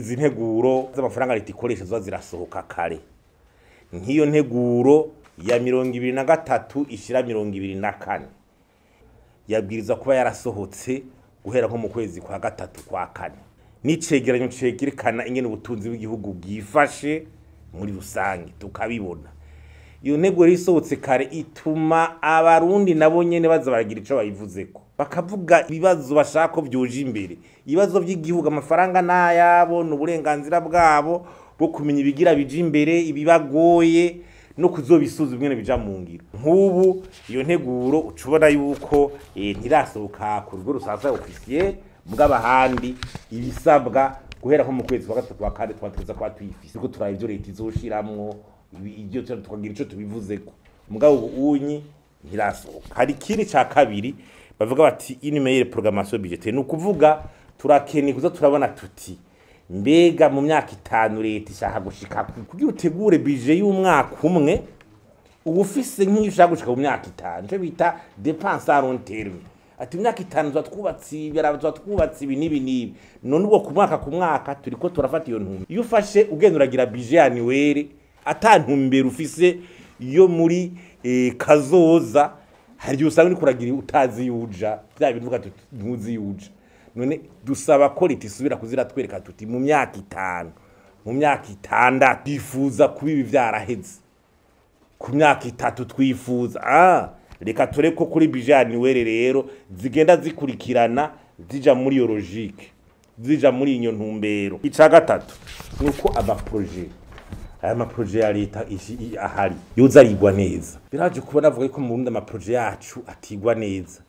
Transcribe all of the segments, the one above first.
izi nteguro z'amafaranga leta ikoresha ziba zirasohoka kare nk'iyo nteguro ya mirongo ibiri na gatatu ishyira mirongo ibiri na kane yabwiriza kuba yarasohotse guhera nko mu kwezi kwa gatatu kwa kane n'icyegeranyo cyerekana ingene ubutunzi bw'igihugu bwifashe muri rusange tukabibona iyo ntego rero isohotse kare ituma abarundi nabo nyine baza baragira icyo bayivuze ko bakavuga ibibazo bashaka ko byuje imbere ibibazo by'igihugu amafaranga ni ni uburenganzira bwabo bwo kumenya ibigira bija imbere ibibagoye no kuzobisuza bimwe bija mu ngiro nk'ubu iyo nteguro ucubona yuko eh, ntirasohoka ku rugo rusanzwe ofisiye bw'abahandi ibisabwa guhera nko mu kwezi kwa gatatu wa kane tuba twiza kuba tuyifise kuko turaba ibyo leta izoshiramwo ibyo tukagira icyo tubivuze ko mugabo ubunyi ntirasohoka hari ikindi cya kabiri bavuga bati inimeyire porogaramatisiyo budgeteri ni ukuvuga turakeneye kuza turabona tuti mbega mu myaka itanu leta ishaka gushika kugira utegure bije y'umwaka umwe uba ufise nk'iyo ushaka gushika mu myaka itanu icyo bita depanse terme ati imyaka itanu tuba twubatse ibi tuba twubatse ibi n'ibi n'ibi none ubwo ku mwaka ku mwaka turi ko turafata iyo ntumbi iyo ufashe ugenda uragira bije ya niwere atantumbero ufise yo muri eh, kazoza hari igihe usanga uri kuragira utazi iyo bya bintu uvuga ntuzi iyo none dusaba ko leta isubira twereka tuti mu myaka itanu mu myaka itandatu twifuza kuba ibi byaraheze ku myaka itatu twifuza ah, reka ture ko kuri bijyanye were rero zigenda zikurikirana zijya muri iyo logike zijya muri iyo ntumbero icya gatatu ni uko amaporoje aya maporoje ya leta ahari yoza arigwa neza biraje kubona avuga ko mu Burundi amaporoje yacu atigwa neza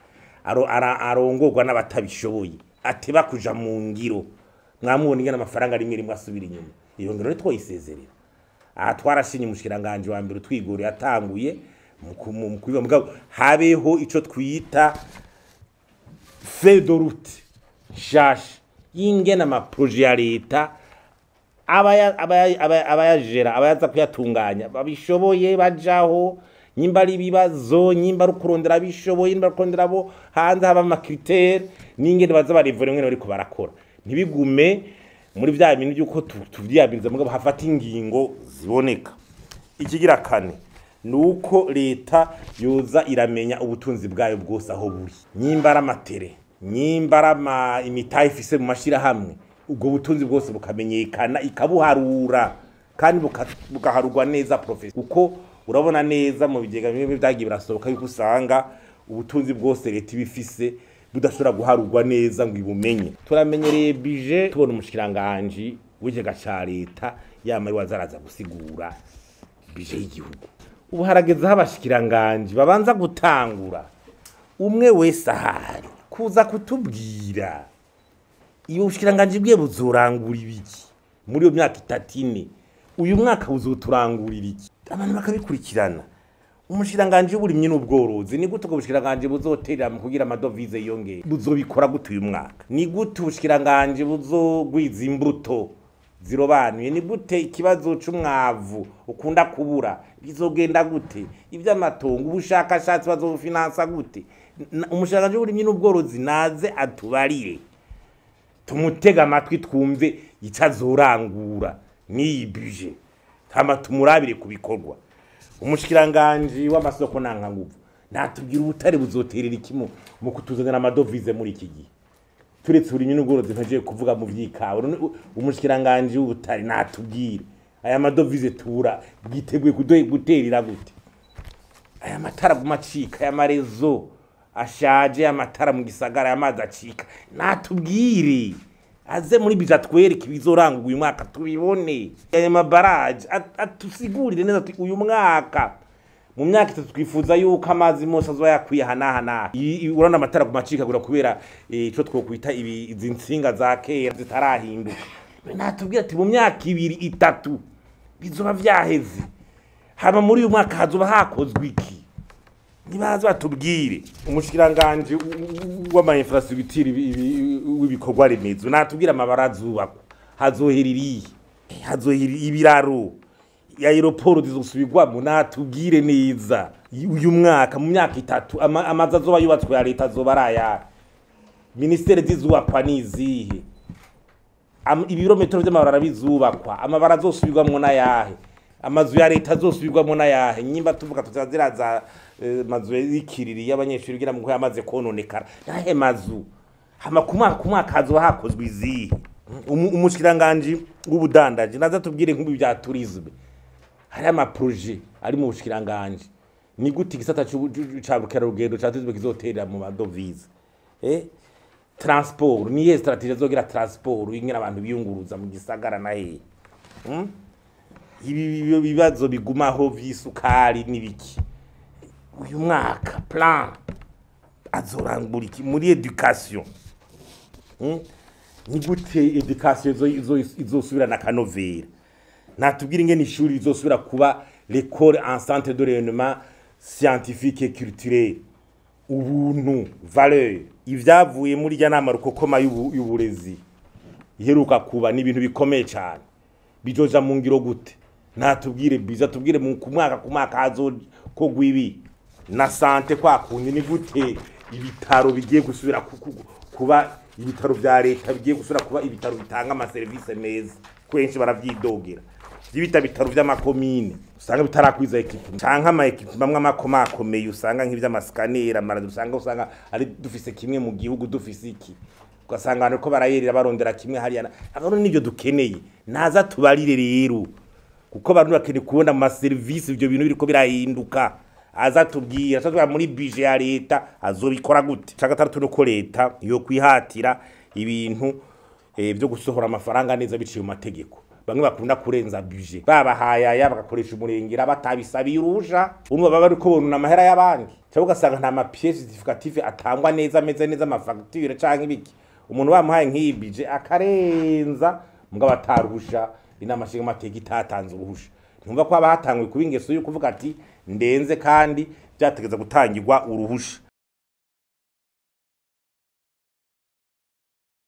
arongorwa n'abatabishoboye ateba kuja mu ngiro mwamubona ingana amafaranga rimwe rimwe asubira inyuma iyo ngiro twoyisezerera aha twarashinye umushikiranganje wa mbere utwigore yatanguye mu kubiba mugabo habeho icyo twita fedorute shasha y'ingena amaproje ya leta abayajera abayaza kuyatunganya babishoboye bajyaho nyimba ari ibibazo nyimba ari ukurondera abishoboye nyimba kurondera abo hanze haba amakiriteri n'ingendo baza barivura rimwe ariko barakora ntibigume muri bya bintu by'uko tubyiyabiriza mugabo hafata ingingo ziboneka ikigira kane ni uko leta yuza iramenya ubutunzi bwayo bwose aho buri nyimba ari amatere nyimba ari imitahe ifise mu mashyirahamwe ubwo butunzi bwose bukamenyekana ikabuharura kandi bugaharurwa neza porofesi kuko urabona neza mu bigega bimwe byagiye birasohoka yuko usanga ubutunzi bwose leta iba ifise budashobora guharurwa neza ngo ibumenye turamenyereye bije tubona umushikiranganji w'ikigega cya leta yambaye wazaraza gusigura bije y'igihugu ubu haragezeho abashikiranganji babanza gutangura umwe wese ahari kuza kutubwira iyo ubushikiranganji bwe buzurangura ibiki muri iyo myaka itatu ine uyu mwaka buzoturangura ibiki abantu bakabikurikirana umushikiranganji w'uburimyi n'ubworozi ni gute ubwo bushikiranganji buzotera mu kugira amadovize yongera buzobikora gute uyu mwaka ni gute ubushikiranganji buzogwiza imbuto zirobanuye ni gute ikibazo cy’umwavu ukunda kubura bizogenda gute iby'amatongo ubushakashatsi bazobufinansa gute umushikiranganji w'uburimyi n'ubworozi naze atubarire Tumutega amatwi twumve itazorangura n'iyi bije kama tumurabire ku bikorwa umushyikiranganji w'amasoko ntankanguvu natubwira ubutare buzoterera ikimu mu kutuzanira amadovize muri iki gihe turetse uburimyi n'ubworozi ntagiye kuvuga mu byikawe umushikiranganji w'ubutare natubwire aya madovize tubura bwiteguye kuduhe guterera gute aya matara gumacika aya marezo ashaje amatara mu gisagara amazi acika natubwire aze muri biza atwereke ibizoranga uyu mwaka tubibone aya mabaraje atusigurire neza uyu mwaka mu myaka itatu twifuza yuko amazi mose azoba yakwiye ahanahana urabona amatara ku macikagura kubera e, icyo twakwita izi nsinga za kera zitarahinduka natubwira ati mu myaka ibiri itatu bizoba byaheze haba muri uyu mwaka hazoba hakozwe iki ntibanze batubwire umushikiranganji w'amayinfrastructure w'ibikorwa remezo natubwira amabara azubakwa hazoherera iyi eh, hazohera ibiraro ya aeroport zizosubirwamo natubwire neza uyu mwaka mu myaka itatu amazu azuba yubatswe ya leta azoba ari ayari minisiteri zizubakwa ni izihe ibirometero by'amabara bizubakwa amabara azosubirwamo n'ayahe amazu ya leta azosubirwamo n'ayahe nyimba tuvuga tuza ziriya za eh, mazu y'ikiriri y'abanyeshuri ugira ngo yamaze kononekara n'ahe mazu hama ku mwaka umwaka hakozwe izihe umushikiranganji w'ubudandaji naza tubwire nk'ubu bya turizme hari amaporoje ari mu bushikiranganji ni gute igisata cya bukerarugendo cya turizme kizoterera mu madovize eh? taransiporo niyo sitaratije zogira taransiporo ingena abantu biyunguruza mu gisagara na hehe hmm? ibi bibazo bigumaho by'isukari n'ibiki uyu mwaka plan azorangura iki muri edukasiyo hmm? ni gute edukasiyo izosubirana akanovera natubwire ingene ishuri rizosubira kuba l'école en centre de rayonnement scientifique ubuntu valeur ibyavuye muri rya nama rukokoma y'uburezi iheruka kuba ni ibintu bikomeye cyane bijoja mu ngiro gute natubwire biza tubwire ku mwaka ku mwaka hazo ko gwibi na sante kwa kundi ni gute ibitaro bigiye gusubira kuba ibitaro bya leta bigiye gusubira kuba ibitaro bitanga amaserivisi meza kenshi barabyidogera by'ibita bitaro by'amakomine usanga bitarakwiza ekipa cyangwa amaekipa amwe akomeye usanga nk'iby'amasikaneri amaradiyo usanga usanga ari dufise kimwe mu gihugu dufise iki ugasanga abantu ko barayerera barondera kimwe hariya ntabwo n'ibyo dukeneye naza tubarire rero kuko abantu bakeneye kubona amaserivisi ibyo bintu biriko birahinduka azatubwira ashobora muri bije ya leta azobikora gute cya gatandatu ni leta yo kwihatira ibintu eh, byo gusohora amafaranga neza biciye mu mategeko bamwe bakunda kurenza bije babahayaya bagakoresha umurengera batabisabiye uruja umwe baba bari kubona amahera y'abandi cyangwa ugasanga nta mapiye certificative atangwa neza ameze neza amafagitire cyangwa ibiki umuntu bamuhaye nk'iyi bije akarenza mubwo abatari inama nshingamateka itatanze uruhusha ntumva ko haba hatangiwe kuba ingeso yo kuvuga ati ndenze kandi byategeza gutangirwa uruhusha